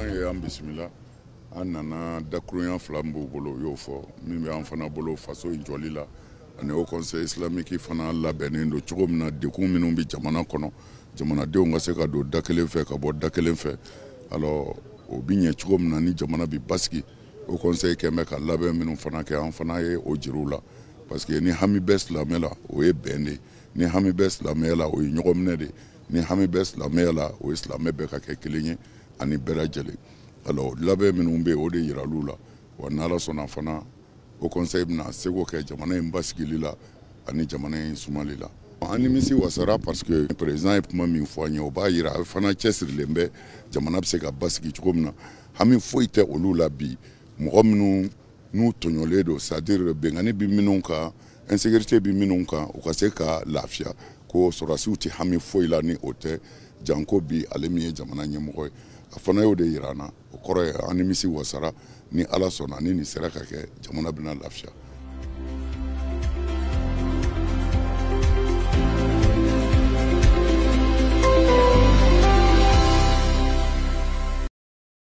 an ye an bisimila an nana dakuruya fila min b'u bolo u y'o fɔ min bɛ an fana bolo faso jɔli la ani o conseil islamique fana labɛnnen don cogo min na dekun minnu bɛ jamana kɔnɔ jamanadenw ka se ka don da kelen fɛ ka bɔ da kelen fɛ alors o bi ɲɛ cogo min na ni jamana bi basigi o conseil kɛn bɛ ka labɛn minnu fana kɛ an fana ye o jiriw la parce que ni hami bɛ silamɛ la o ye bɛn de ye ni hami bɛ silamɛya la o ye ɲɔgɔnminɛ de ye ni hami bɛ silamɛya la o ye silamɛ bɛɛ ka kɛ kelen ye ani bɛɛ lajɛlen alors labɛn minnu bɛ o de yiral'u la wa n'ala sɔnna fana o conseil bɛna seko kɛ jamana in basigili la ani jamana in sumali la an nimisi wasara parce que président ye kuma min fɔ an ye o b'a yira a fana cɛsirilen bɛ jamana bɛ se ka basigi cogo min na hami foyi tɛ olu la bi mɔgɔ minnu n'u tɔɲɔlen don c'est à dire bɛnkanni bɛ minnu kan insécurité bɛ minnu kan u ka se ka lafiya ko sɔrɔdasiw tɛ hami foyi la ni o tɛ janko bi ale min ye jamana ɲɛmɔgɔ ye a fana y'o de yira an na o kɔrɔ ye an nimisi wasara ni ala sɔnna ni nin sera ka kɛ jamana bɛna lafiya